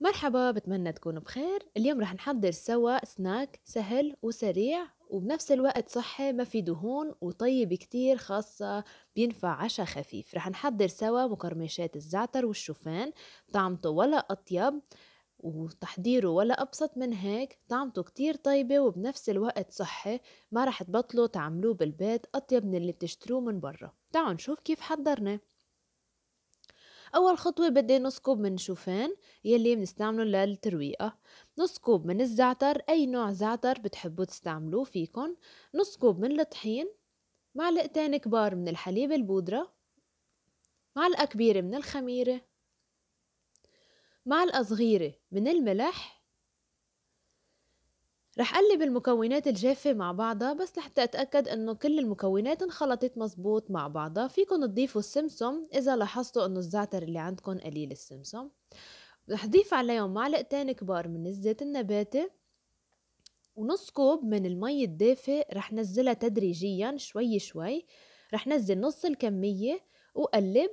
مرحبا بتمنى تكونوا بخير اليوم رح نحضر سوا سناك سهل وسريع وبنفس الوقت صحي ما في دهون وطيب كتير خاصة بينفع عشاء خفيف رح نحضر سوا مقرمشات الزعتر والشوفان طعمته ولا أطيب وتحضيره ولا أبسط من هيك طعمته كتير طيبة وبنفس الوقت صحي ما رح تبطلوا تعملوه بالبيت أطيب من اللي بتشتروه من برا تعالوا نشوف كيف حضرناه اول خطوه بدي نص كوب من شوفان يلي بنستعمله للترويقه نص كوب من الزعتر اي نوع زعتر بتحبوا تستعملوه فيكن نص كوب من الطحين معلقتين كبار من الحليب البودره معلقه كبيره من الخميره معلقه صغيره من الملح رح قلب المكونات الجافة مع بعضها بس لحتى أتأكد أنه كل المكونات انخلطت مزبوط مع بعضها فيكن تضيفوا السمسم إذا لاحظتوا أنه الزعتر اللي عندكن قليل السمسم رح ضيف عليهم معلقتين كبار من الزيت النباتي ونص كوب من المي الدافئ رح نزلها تدريجيا شوي شوي رح نزل نص الكمية وقلب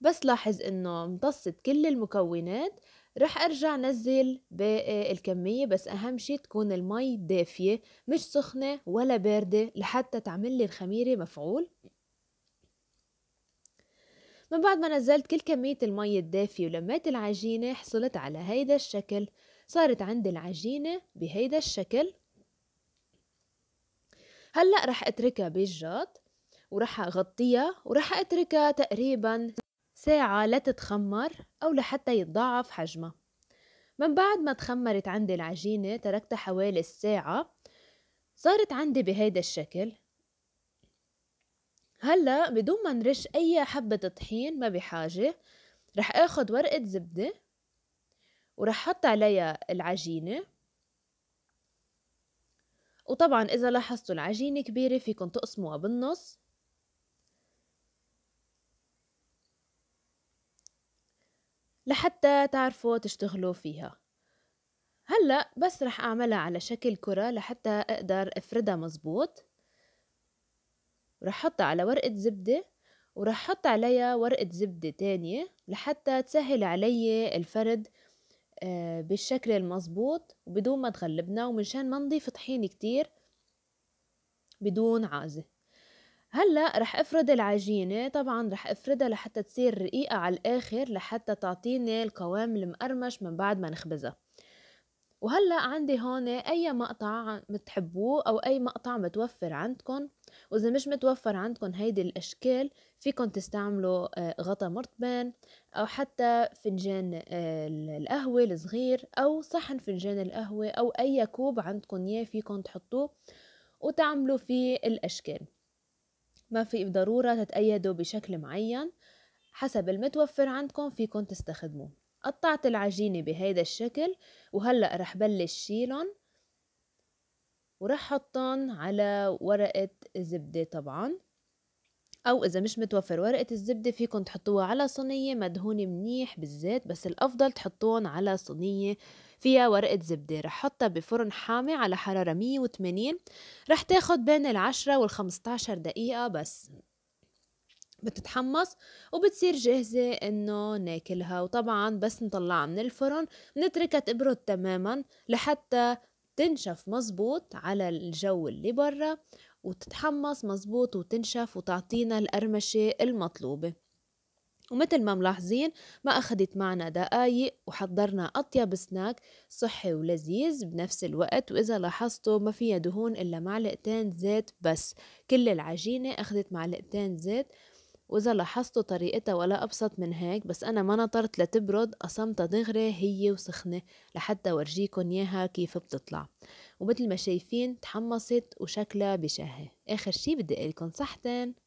بس لاحظ انه امتصت كل المكونات رح ارجع نزل باقي آه، الكميه بس اهم شيء تكون المي دافيه مش سخنه ولا بارده لحتى تعمل لي الخميره مفعول من بعد ما نزلت كل كمية المي الدافية ولميت العجينة حصلت على هيدا الشكل صارت عندي العجينة بهيدا الشكل هلأ رح اتركها بالجاط ورح اغطيها ورح اتركها تقريبا ساعة لتتخمر أو لحتى يتضاعف حجمها من بعد ما تخمرت عندي العجينة تركتها حوالي الساعة صارت عندي بهيدا الشكل هلا بدون ما نرش أي حبة طحين ما بحاجة رح آخد ورقة زبدة ورح حط عليها العجينة وطبعا إذا لاحظتوا العجينة كبيرة فيكن تقسموها بالنص لحتى تعرفوا تشتغلوا فيها هلأ بس رح أعملها على شكل كرة لحتى أقدر أفردها مزبوط رح أحطها على ورقة زبدة ورح أحط عليها ورقة زبدة تانية لحتى تسهل علي الفرد آه، بالشكل المزبوط وبدون ما تغلبنا ومنشان ما نضيف طحين كتير بدون عازة هلا رح افرد العجينه طبعا رح افردها لحتى تصير رقيقه على الاخر لحتى تعطيني القوام المقرمش من بعد ما نخبزها وهلا عندي هون اي مقطع بتحبوه او اي مقطع متوفر عندكم واذا مش متوفر عندكم هيدي الاشكال فيكم تستعملوا آه، غطا مرطبان او حتى فنجان آه، القهوه الصغير او صحن فنجان القهوه او اي كوب عندكم اياه فيكم تحطوه وتعملوا فيه الاشكال ما في ضرورة تتأيدوا بشكل معين حسب المتوفر عندكم فيكم تستخدموه قطعت العجينة بهيدا الشكل وهلأ رح بلش شيلن ورح حطن على ورقة زبدة طبعا او اذا مش متوفر ورقه الزبده فيكن تحطوها على صينيه مدهونه منيح بالزيت بس الافضل تحطوهم على صينيه فيها ورقة زبدة رح حطها بفرن حامي على حرارة 180 رح تاخد بين العشرة والخمسة دقيقة بس بتتحمص وبتصير جاهزة انه ناكلها وطبعا بس نطلعها من الفرن نتركها تبرد تماما لحتى تنشف مزبوط على الجو اللي برا وتتحمص مزبوط وتنشف وتعطينا القرمشة المطلوبة ومثل ما ملاحظين ما أخدت معنا دقايق وحضرنا أطيب سناك صحي ولذيذ بنفس الوقت وإذا لاحظتوا ما فيها دهون إلا معلقتين زيت بس كل العجينة أخدت معلقتين زيت وإذا لاحظتوا طريقتها ولا أبسط من هيك بس أنا ما نطرت لتبرد قسمتها دغري هي وسخنة لحتى ورجيكن ياها كيف بتطلع ومثل ما شايفين تحمصت وشكلها بشهي آخر شي بدي أقلكن صحتين